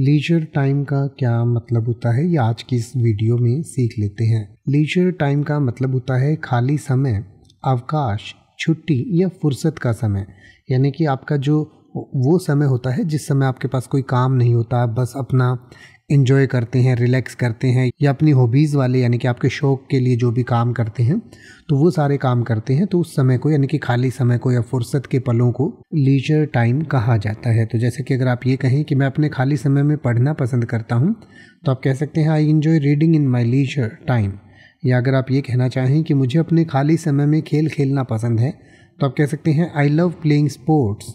leisure time का क्या मतलब होता है ये आज की इस वीडियो में सीख लेते हैं लीजर टाइम का मतलब होता है खाली समय अवकाश छुट्टी या फुर्सत का समय यानी कि आपका जो वो समय होता है जिस समय आपके पास कोई काम नहीं होता बस अपना इन्जॉय करते हैं रिलैक्स करते हैं या अपनी हॉबीज़ वाले यानी कि आपके शौक़ के लिए जो भी काम करते हैं तो वो सारे काम करते हैं तो उस समय को यानी कि खाली समय को या फुर्सत के पलों को लीजर टाइम कहा जाता है तो जैसे कि अगर आप ये कहें कि मैं अपने खाली समय में पढ़ना पसंद करता हूँ तो आप कह सकते हैं I enjoy reading in my leisure time या अगर आप ये कहना चाहें कि मुझे अपने खाली समय में खेल खेलना पसंद है तो आप कह सकते हैं आई लव प्लेइंग स्पोर्ट्स